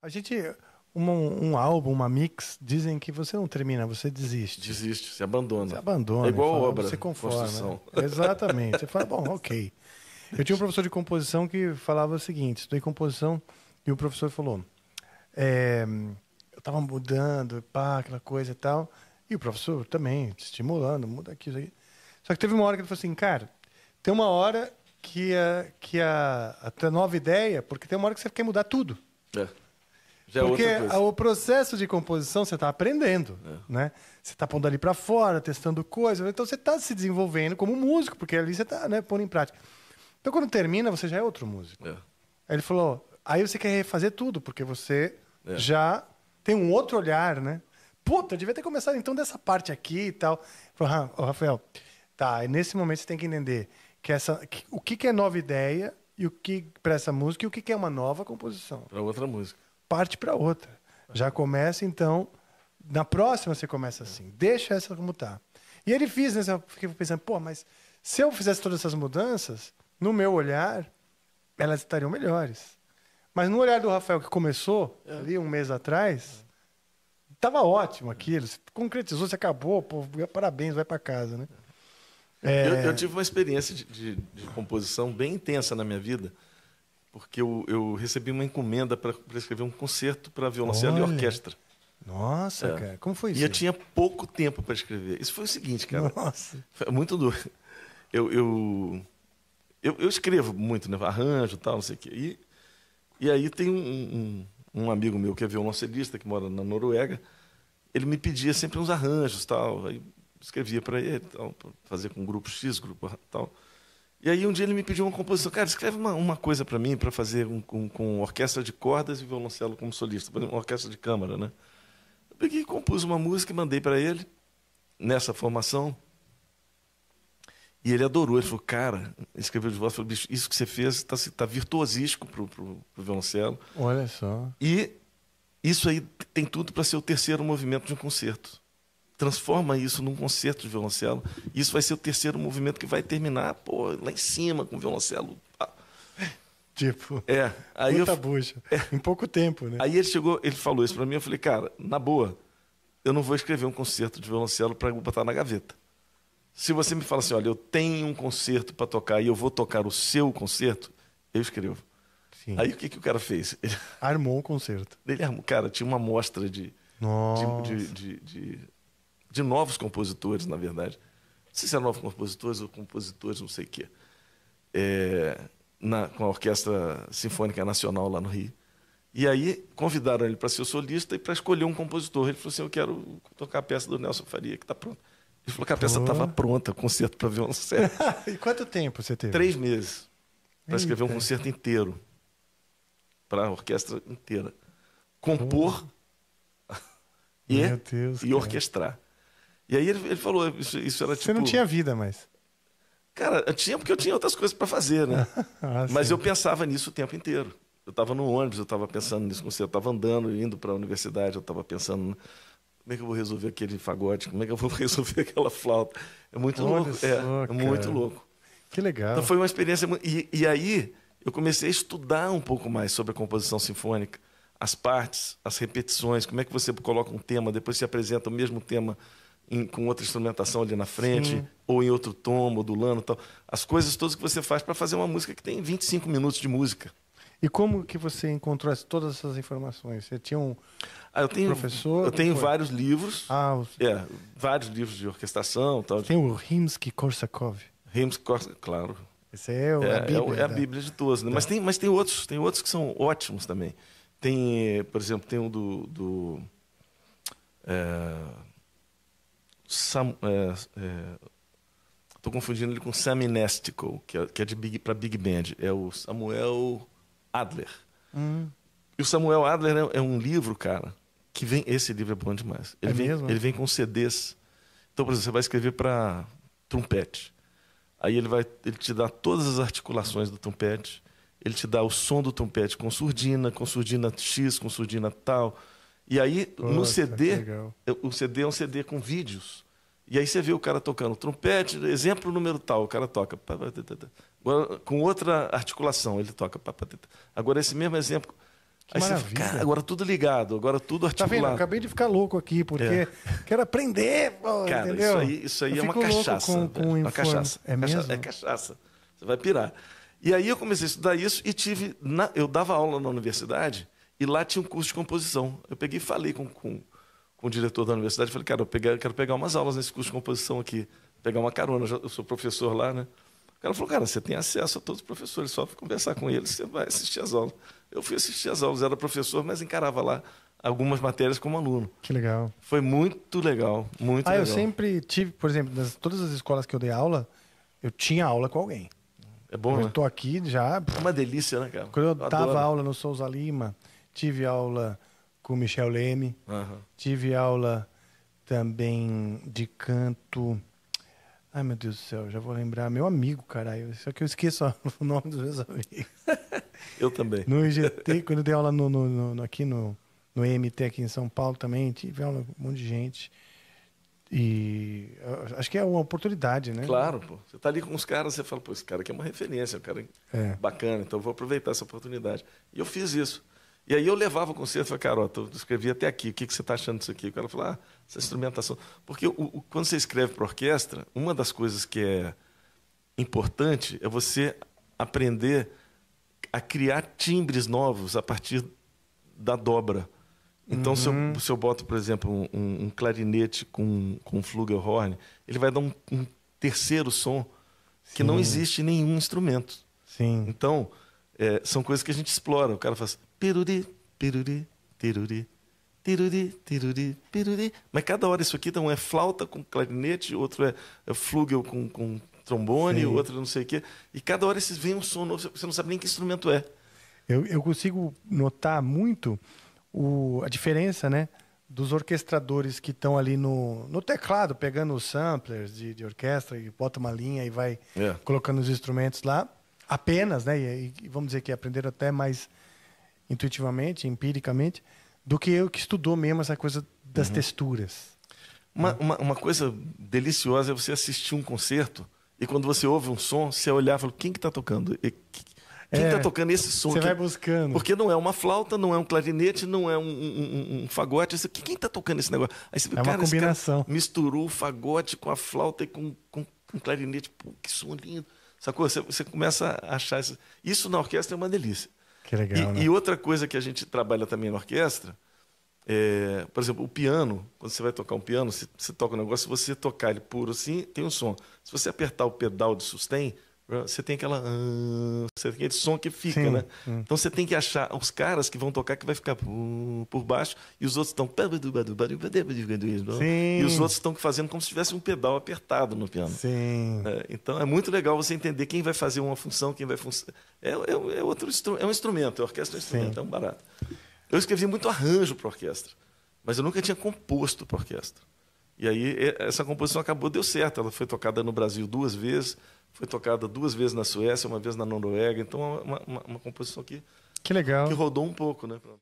A gente. um álbum, uma mix, dizem que você não termina, você desiste. Desiste, você abandona. Se abandona. É igual fala, obra. Você conforma. Né? Exatamente. Você fala, bom, ok. Eu tinha um professor de composição que falava o seguinte: estudei composição e o professor falou. É, eu estava mudando, pá, aquela coisa e tal. E o professor também, estimulando, muda aqui, isso aí. Só que teve uma hora que ele falou assim, cara, tem uma hora que a, que a, a nova ideia, porque tem uma hora que você quer mudar tudo. É. Já é Porque é o processo de composição você está aprendendo, é. né? Você está pondo ali para fora, testando coisas. Então você está se desenvolvendo como músico, porque ali você está né, pondo em prática. Então quando termina, você já é outro músico. É. Aí ele falou, aí você quer refazer tudo, porque você é. já tem um outro olhar, né? Puta, eu devia ter começado então dessa parte aqui e tal. Falei, oh, Rafael, tá, e nesse momento você tem que entender que essa, que, o que, que é nova ideia e o que para essa música e o que, que é uma nova composição. Para outra música parte para outra. Já começa, então, na próxima você começa assim. Deixa essa como está E ele fez, né? Eu fiquei pensando, pô, mas se eu fizesse todas essas mudanças, no meu olhar, elas estariam melhores. Mas no olhar do Rafael que começou é. ali um mês atrás, estava ótimo aquilo. Se concretizou, se acabou, pô, parabéns, vai para casa, né? É... Eu, eu, tive uma experiência de, de, de composição bem intensa na minha vida porque eu, eu recebi uma encomenda para escrever um concerto para violoncelo e orquestra. Nossa, é. cara, como foi isso? E eu tinha pouco tempo para escrever. Isso foi o seguinte, cara. Nossa. Foi muito duro. Eu, eu, eu, eu escrevo muito, né? Arranjo tal, não sei o quê. E, e aí tem um, um, um amigo meu que é violoncelista, que mora na Noruega. Ele me pedia sempre uns arranjos tal. Aí escrevia para ele, tal, fazer com grupo X, grupo tal. E aí um dia ele me pediu uma composição, cara, escreve uma, uma coisa para mim para fazer um, com, com orquestra de cordas e violoncelo como solista, uma orquestra de câmara, né? Eu peguei, compus uma música e mandei para ele nessa formação. E ele adorou, ele falou, cara, escreveu de volta, falou, bicho, isso que você fez está tá virtuosístico pro, pro, pro violoncelo. Olha só. E isso aí tem tudo para ser o terceiro movimento de um concerto transforma isso num concerto de violoncelo. Isso vai ser o terceiro movimento que vai terminar pô, lá em cima com o violoncelo. Tipo, é, aí muita eu, bucha. É, em pouco tempo, né? Aí ele chegou, ele falou isso para mim, eu falei, cara, na boa, eu não vou escrever um concerto de violoncelo para botar na gaveta. Se você me fala assim, olha, eu tenho um concerto para tocar e eu vou tocar o seu concerto, eu escrevo. Sim. Aí o que, que o cara fez? Ele... Armou o um concerto. Ele armou, cara, tinha uma amostra de, de, de, de de novos compositores, na verdade. Não sei se é novos compositores ou compositores, não sei o quê. É, na, com a Orquestra Sinfônica Nacional lá no Rio. E aí convidaram ele para ser solista e para escolher um compositor. Ele falou assim: Eu quero tocar a peça do Nelson Faria, que está pronta. Ele falou que a peça estava pronta, pronta, concerto para violoncelo. e quanto tempo você teve? Três meses. Para escrever um concerto inteiro. Para a orquestra inteira. Compor e, Deus, e orquestrar. E aí ele, ele falou, isso, isso era Você tipo... Você não tinha vida mais. Cara, eu tinha porque eu tinha outras coisas para fazer, né? ah, Mas eu pensava nisso o tempo inteiro. Eu estava no ônibus, eu estava pensando nisso, eu estava andando, indo para a universidade, eu estava pensando como é que eu vou resolver aquele fagote, como é que eu vou resolver aquela flauta. É muito Olha louco, é, só, é, é, muito louco. Que legal. Então foi uma experiência e, e aí eu comecei a estudar um pouco mais sobre a composição sinfônica, as partes, as repetições, como é que você coloca um tema, depois se apresenta o mesmo tema em, com outra instrumentação ali na frente, Sim. ou em outro tom, modulando tal. As coisas todas que você faz para fazer uma música que tem 25 minutos de música. E como que você encontrou todas essas informações? Você tinha um ah, eu tenho, professor? Eu tenho vários livros. Ah, os... é, vários livros de orquestração. Tal. Tem o Rimsky-Korsakov. Rimsky-Korsakov, claro. Esse é, o, é, a é Bíblia. É, é a Bíblia de todos. Né? Mas, tem, mas tem, outros, tem outros que são ótimos também. Tem, por exemplo, tem um do... do é Sam, é, Estou é, confundindo ele com Sammy Nestico, que é, que é de Big, para Big Band. É o Samuel Adler. Hum. E o Samuel Adler é, é, um livro, cara, que vem. Esse livro é bom demais. Ele, é vem, mesmo? ele vem com CDs. Então, por exemplo, você vai escrever para trompete. Aí ele vai, ele te dá todas as articulações do trompete. Ele te dá o som do trompete com surdina, com surdina X, com surdina tal e aí, Poxa, no CD, o CD é um CD com vídeos. E aí você vê o cara tocando trompete, exemplo número tal, o cara toca. Agora, com outra articulação, ele toca. Agora, esse mesmo exemplo. aí você fica, cara, agora tudo ligado, agora tudo articulado. Tá vendo? Eu acabei de ficar louco aqui, porque é. quero aprender, pô, cara, entendeu? Isso aí, isso aí é uma cachaça. Com, com é uma cachaça. É cachaça, mesmo? É cachaça. Você vai pirar. E aí eu comecei a estudar isso e tive. Na, eu dava aula na universidade e lá tinha um curso de composição. Eu peguei e falei com, com, com o diretor da universidade. Falei, cara, eu, peguei, eu quero pegar umas aulas nesse curso de composição aqui. Pegar uma carona, eu sou professor lá, né? O cara falou, cara, você tem acesso a todos os professores, só conversar com eles, você vai assistir as aulas. Eu fui assistir as aulas, era professor, mas encarava lá algumas matérias como aluno. Que legal. Foi muito legal, muito ah, legal. eu sempre tive, por exemplo, nas todas as escolas que eu dei aula, eu tinha aula com alguém. É bom, eu né? Estou aqui já. É uma delícia, né, cara? Quando eu, eu dava adoro. aula no Souza Lima, tive aula com o Michel Leme, uhum. tive aula também de canto. Ai, meu Deus do céu, já vou lembrar. Meu amigo, caralho. Só que eu esqueço o nome dos meus amigos. eu também. No IGT, quando eu dei aula no, no, no, aqui no, no MT, aqui em São Paulo também, tive aula com um monte de gente. E acho que é uma oportunidade, né? Claro, pô. Você tá ali com os caras, você fala, pô, esse cara aqui é uma referência, é um cara é. bacana, então vou aproveitar essa oportunidade. E eu fiz isso. E aí eu levava o concerto e falava, cara, eu escrevi até aqui, o que, que você está achando disso aqui? O cara falou, ah, essa instrumentação. Porque o, o, quando você escreve para orquestra, uma das coisas que é importante é você aprender a criar timbres novos a partir da dobra. Então, uhum. se, eu, uhum. se, eu, boto, por exemplo, um, um clarinete com, com flugelhorn, ele vai dar um, um terceiro som Sim. que não existe em nenhum instrumento. Sim. Então, é, são coisas que a gente explora. O cara assim, piruri, piruri, tiruri, tiruri, tiruri, piruri. Mas cada hora isso aqui, então, é flauta com clarinete, outro é, é flugel com, com trombone, Sim. outro não sei o quê. E cada hora esses vem um som novo, você não sabe nem que instrumento é. Eu, eu consigo notar muito o, a diferença, né? Dos orquestradores que estão ali no, no teclado, pegando os samplers de, de orquestra e bota uma linha e vai é. colocando os instrumentos lá. Apenas, né? E, e vamos dizer que aprenderam até mais intuitivamente, empiricamente, do que eu que estudou mesmo essa coisa das uhum. texturas. Uma, uma, uma, coisa deliciosa é você assistir um concerto e quando você ouve um som, você olhar e falar, quem que está tocando? E, quem é, tá tocando esse som? Você vai buscando. Porque não é uma flauta, não é um clarinete, não é um, um, um fagote. Você, quem está tocando esse negócio? Aí você, é cara, uma combinação. misturou o fagote com a flauta e com, com, com clarinete. Pô, que som lindo. Sacou? Você, você começa a achar... Isso, isso na orquestra é uma delícia. Que legal. E, né? e outra coisa que a gente trabalha também na orquestra, é, por exemplo, o piano, quando você vai tocar um piano, você, você toca um negócio, se você tocar ele puro assim, tem um som. Se você apertar o pedal de sustain, você tem aquela. Você tem aquele som que fica, Sim. né? Hum. Então você tem que achar os caras que vão tocar que vai ficar por baixo e os outros estão. E os outros estão fazendo como se tivesse um pedal apertado no piano. Sim. É, então é muito legal você entender quem vai fazer uma função, quem vai. É, é, é, outro é um instrumento, a orquestra é um instrumento, Sim. é um barato. Eu escrevi muito arranjo para orquestra, mas eu nunca tinha composto para orquestra. E aí essa composição acabou, deu certo. Ela foi tocada no Brasil duas vezes foi tocada duas vezes na Suécia, uma vez na Noruega. Então, é uma, uma, uma composição que, que, legal. que rodou um pouco. Né?